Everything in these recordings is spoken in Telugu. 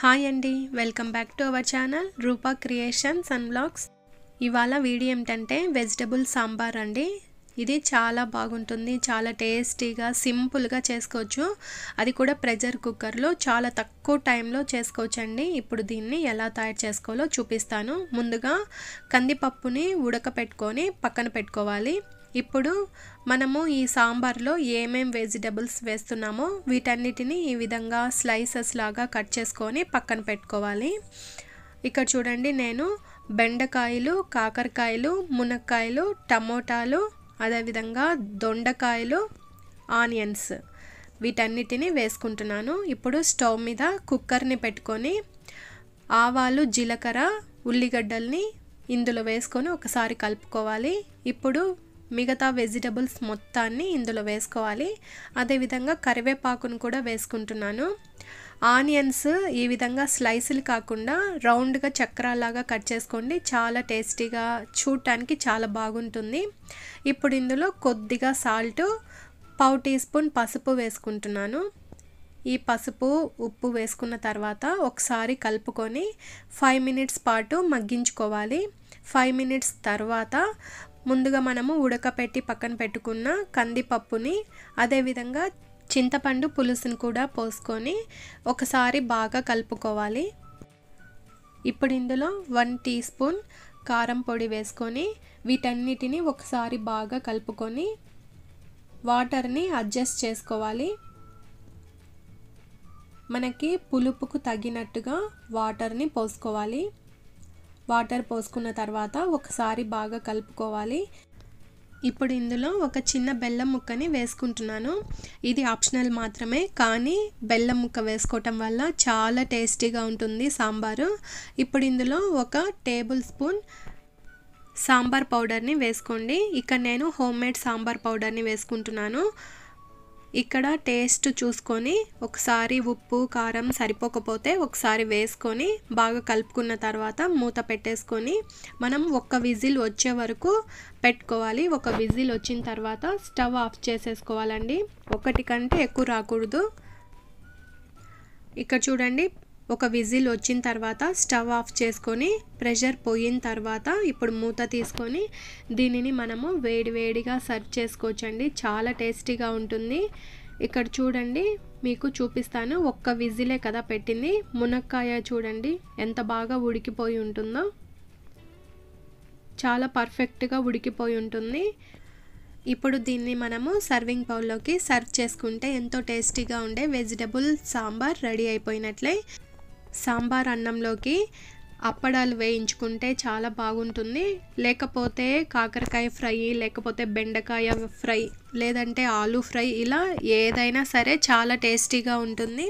హాయ్ అండి welcome back to our channel Rupa creation సన్ బ్లాగ్స్ ఇవాళ వీడియో ఏమిటంటే వెజిటబుల్ సాంబార్ అండి ఇది చాలా బాగుంటుంది చాలా టేస్టీగా సింపుల్గా చేసుకోవచ్చు అది కూడా ప్రెజర్ కుక్కర్లో చాలా తక్కువ టైంలో చేసుకోవచ్చు అండి ఇప్పుడు దీన్ని ఎలా తయారు చేసుకోవాలో చూపిస్తాను ముందుగా కందిపప్పుని ఉడకపెట్టుకొని పక్కన పెట్టుకోవాలి ఇప్పుడు మనము ఈ సాంబార్లో ఏమేం వెజిటబుల్స్ వేస్తున్నామో వీటన్నిటిని ఈ విధంగా స్లైసెస్ లాగా కట్ చేసుకొని పక్కన పెట్టుకోవాలి ఇక్కడ చూడండి నేను బెండకాయలు కాకరకాయలు మునక్కాయలు టమోటాలు అదేవిధంగా దొండకాయలు ఆనియన్స్ వీటన్నిటిని వేసుకుంటున్నాను ఇప్పుడు స్టవ్ మీద కుక్కర్ని పెట్టుకొని ఆవాలు జీలకర్ర ఉల్లిగడ్డల్ని ఇందులో వేసుకొని ఒకసారి కలుపుకోవాలి ఇప్పుడు మిగతా వెజిటబుల్స్ మొత్తాన్ని ఇందులో వేసుకోవాలి అదేవిధంగా కరివేపాకును కూడా వేసుకుంటున్నాను ఆనియన్స్ ఈ విధంగా స్లైసులు కాకుండా రౌండ్గా చక్రాలాగా కట్ చేసుకోండి చాలా టేస్టీగా చూడటానికి చాలా బాగుంటుంది ఇప్పుడు ఇందులో కొద్దిగా సాల్ట్ పావు టీ స్పూన్ పసుపు వేసుకుంటున్నాను ఈ పసుపు ఉప్పు వేసుకున్న తర్వాత ఒకసారి కలుపుకొని ఫైవ్ మినిట్స్ పాటు మగ్గించుకోవాలి ఫైవ్ మినిట్స్ తర్వాత ముందుగా మనము ఉడకపెట్టి పక్కన పెట్టుకున్న కందిపప్పుని అదేవిధంగా చింతపండు పులుసుని కూడా పోసుకొని ఒకసారి బాగా కలుపుకోవాలి ఇప్పుడు ఇందులో వన్ టీ స్పూన్ కారం పొడి వేసుకొని వీటన్నిటిని ఒకసారి బాగా కలుపుకొని వాటర్ని అడ్జస్ట్ చేసుకోవాలి మనకి పులుపుకు తగినట్టుగా వాటర్ని పోసుకోవాలి వాటర్ పోసుకున్న తర్వాత ఒకసారి బాగా కలుపుకోవాలి ఇప్పుడు ఇందులో ఒక చిన్న బెల్లం ముక్కని వేసుకుంటున్నాను ఇది ఆప్షనల్ మాత్రమే కానీ బెల్లం ముక్క వేసుకోవటం వల్ల చాలా టేస్టీగా ఉంటుంది సాంబారు ఇప్పుడు ఇందులో ఒక టేబుల్ స్పూన్ సాంబార్ పౌడర్ని వేసుకోండి ఇక్కడ నేను హోమ్ మేడ్ సాంబార్ పౌడర్ని వేసుకుంటున్నాను ఇక్కడ టేస్ట్ చూసుకొని ఒకసారి ఉప్పు కారం సరిపోకపోతే ఒకసారి వేసుకొని బాగా కలుపుకున్న తర్వాత మూత పెట్టేసుకొని మనం ఒక్క విజిల్ వచ్చే వరకు పెట్టుకోవాలి ఒక విజిల్ వచ్చిన తర్వాత స్టవ్ ఆఫ్ చేసేసుకోవాలండి ఒకటి కంటే ఎక్కువ రాకూడదు ఇక్కడ చూడండి ఒక విజిల్ వచ్చిన తర్వాత స్టవ్ ఆఫ్ చేసుకొని ప్రెషర్ పోయిన తర్వాత ఇప్పుడు మూత తీసుకొని దీనిని మనము వేడివేడిగా సర్వ్ చేసుకోవచ్చండి చాలా టేస్టీగా ఉంటుంది ఇక్కడ చూడండి మీకు చూపిస్తాను ఒక్క విజిలే కదా పెట్టింది మునక్కాయ చూడండి ఎంత బాగా ఉడికిపోయి ఉంటుందో చాలా పర్ఫెక్ట్గా ఉడికిపోయి ఉంటుంది ఇప్పుడు దీన్ని మనము సర్వింగ్ పౌల్లోకి సర్వ్ చేసుకుంటే ఎంతో టేస్టీగా ఉండే వెజిటబుల్ సాంబార్ రెడీ అయిపోయినట్లే సాంబార్ అన్నంలోకి అప్పడాలు వేయించుకుంటే చాలా బాగుంటుంది లేకపోతే కాకరకాయ ఫ్రై లేకపోతే బెండకాయ ఫ్రై లేదంటే ఆలు ఫ్రై ఇలా ఏదైనా సరే చాలా టేస్టీగా ఉంటుంది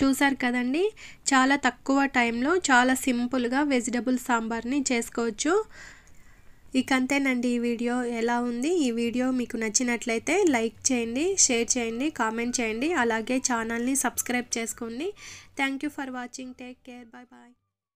చూసారు కదండి చాలా తక్కువ టైంలో చాలా సింపుల్గా వెజిటబుల్ సాంబార్ని చేసుకోవచ్చు ఇక అంతేనండి ఈ వీడియో ఎలా ఉంది ఈ వీడియో మీకు నచ్చినట్లయితే లైక్ చేయండి షేర్ చేయండి కామెంట్ చేయండి అలాగే ఛానల్ని సబ్స్క్రైబ్ చేసుకోండి thank for watching take care bye bye